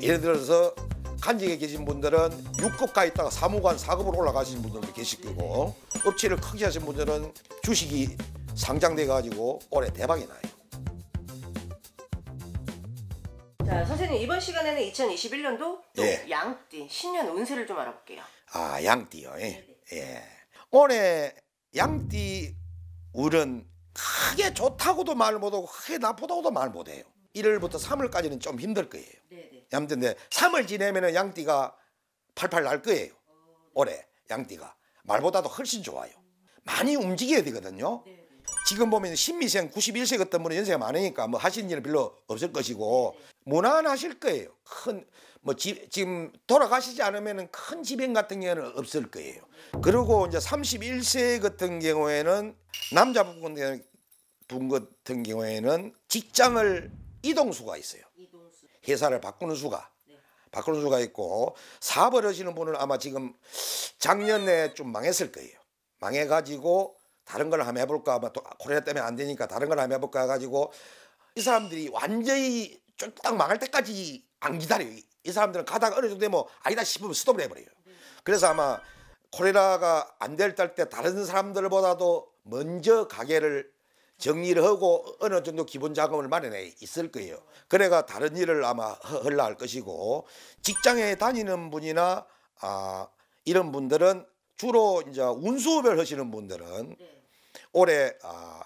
음. 예를 들어서 간직에 계신 분들은 6급가 있다가 사무관 4급으로 올라가신 분들도 계실 거고 업체를 크게 하신 분들은 주식이 상장돼 가지고 올해 대박이 나요. 자, 선생님 이번 시간에는 2021년도 예. 양띠 신년 운세를 좀 알아볼게요. 아 양띠요. 예. 예. 올해 양띠 운은 크게 좋다고도 말 못하고 크게 나쁘다고도 말 못해요. 1월부터 3월까지는 좀 힘들 거예요. 네네. 네. 아무튼 네, 3월 지내면 양띠가 팔팔 날 거예요. 어, 올해 양띠가 말보다도 훨씬 좋아요. 많이 움직여야 되거든요. 네네. 네. 지금 보면 신미생 91세 같은 분은 연세가 많으니까 뭐 하시는 일은 별로 없을 것이고 네, 무난하실 거예요. 큰 뭐 지금 돌아가시지 않으면큰 집행 같은 경우는 없을 거예요. 그리고 이제 31세 같은 경우에는 남자분 같은 경우에는 직장을 이동수가 있어요. 이동수. 회사를 바꾸는 수가. 네. 바꾸는 수가 있고 사업을 하시는 분은 아마 지금 작년에 좀 망했을 거예요. 망해가지고 다른 걸 한번 해볼까 아마 또 코로나 때문에 안 되니까 다른 걸 한번 해볼까 해가지고 이 사람들이 완전히 쫄딱 망할 때까지 안 기다려요. 이 사람들은 가다가 어느 정도 되면 아니다 싶으면 스톱을 해버려요. 네. 그래서 아마 코레라가 안 될 때 다른 사람들보다도 먼저 가게를 정리를 하고 어느 정도 기본 자금을 마련해 있을 거예요. 그래가 다른 일을 아마 헐라 할 것이고 직장에 다니는 분이나 아, 이런 분들은 주로 이제 운수업을 하시는 분들은 네. 올해 아,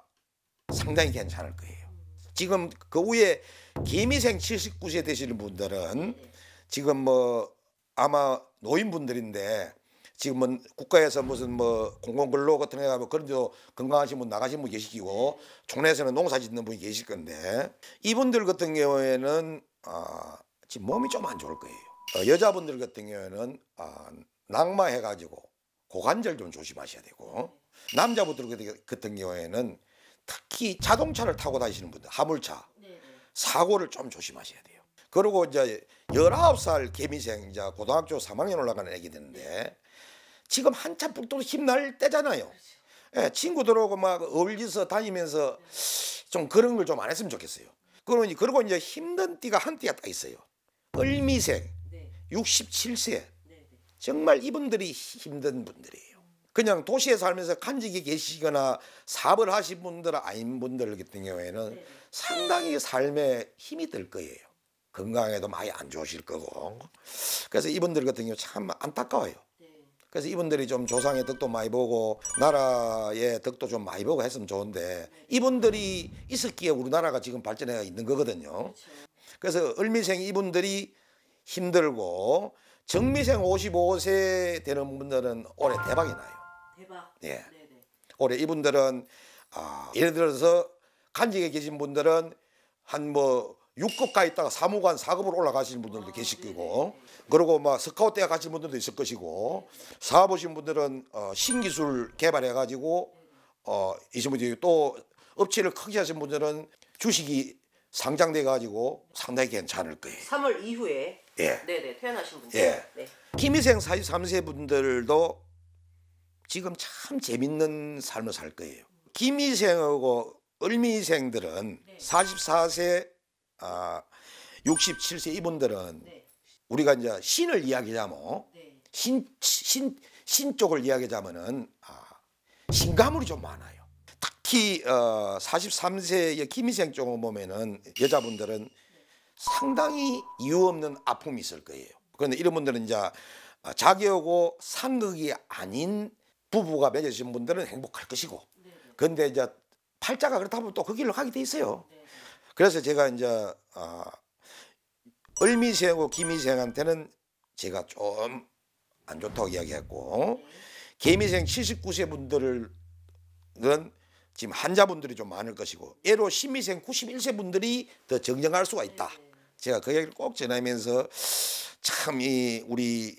상당히 괜찮을 거예요. 지금 그 위에 김희생 79세 되시는 분들은 네. 지금 뭐 아마 노인분들인데 지금은 뭐 국가에서 무슨 뭐 공공근로 같은 거 가면 그런 저 건강하신 분 나가신 분 계시고 총회에서는 농사 짓는 분이 계실 건데 이분들 같은 경우에는 아, 지금 몸이 좀 안 좋을 거예요. 어, 여자분들 같은 경우에는 아, 낙마해가지고 고관절 좀 조심하셔야 되고 남자분들 같은 경우에는 특히 자동차를 타고 다니시는 분들 화물차 네, 네. 사고를 좀 조심하셔야 돼요. 그리고 이제 열아홉 살 개미생 이제 고등학교 삼학년 올라가는 애기되는데 지금 한참 북돋도로 힘날 때잖아요. 예, 친구들하고 막 어울리서 다니면서 좀 그런 걸 좀 안 했으면 좋겠어요. 그러니 그리고 이제 힘든 띠가 한 띠가 딱 있어요. 을미생, 67세. 정말 이분들이 힘든 분들이에요. 그냥 도시에 살면서 간직이 계시거나 사업을 하신 분들 아닌 분들 같은 경우에는 상당히 삶에 힘이 들 거예요. 건강에도 많이 안 좋으실 거고. 그래서 이분들 같은 경우 참 안타까워요. 그래서 이분들이 좀 조상의 덕도 많이 보고 나라의 덕도 좀 많이 보고 했으면 좋은데 이분들이 있었기에 우리나라가 지금 발전해 있는 거거든요. 그래서 을미생 이분들이 힘들고 정미생 55세 되는 분들은 올해 대박이 나요. 대박. 예. 네네. 올해 이분들은 아, 예를 들어서 간직에 계신 분들은 한뭐 6급가 있다가 사무관 4급으로 올라가시는 분들도 계실 거고 그리고 뭐 스카우트에 가신 분들도 있을 것이고 사업 보신 분들은 어, 신기술 개발해 가지고 어, 이신 분들이 또 업체를 크게 하신 분들은 주식이 상장돼 가지고 상당히 괜찮을 거예요. 3월 이후에 예. 네네 퇴원하신 분들. 예. 네. 김희생 43세 분들도 지금 참 재밌는 삶을 살 거예요. 김희생하고 을미생들은 네. 44세 아, 67세 이분들은 네. 우리가 이제 신을 이야기하자면 네. 신, 신, 신 쪽을 이야기하자면은 아, 신가물이 좀 많아요. 특히 어, 43세의 김희생 쪽을 보면은 여자분들은 네. 상당히 이유 없는 아픔이 있을 거예요. 그런데 이런 분들은 이제 어, 자기하고 상극이 아닌 부부가 맺어진 분들은 행복할 것이고 근데 네, 네. 이제 팔자가 그렇다 보면 또 그 길로 가게 돼 있어요. 그래서 제가 이제 아, 을미생하고 김미생한테는 제가 좀 안 좋다고 이야기했고 개미생 79세 분들은 지금 환자분들이 좀 많을 것이고 예로 심미생 91세 분들이 더 정정할 수가 있다. 네. 제가 그 얘기를 꼭 전하면서 참 이 우리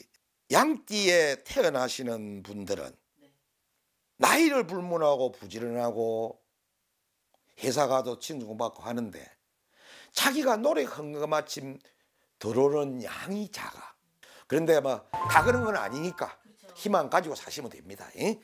양띠에 태어나시는 분들은 네. 나이를 불문하고 부지런하고 회사 가도 친구 공받고 하는데 자기가 노래한것 마침 들어오는 양이 작아. 그런데 뭐 다 그런 건 아니니까 그렇죠. 희망 가지고 사시면 됩니다. 예?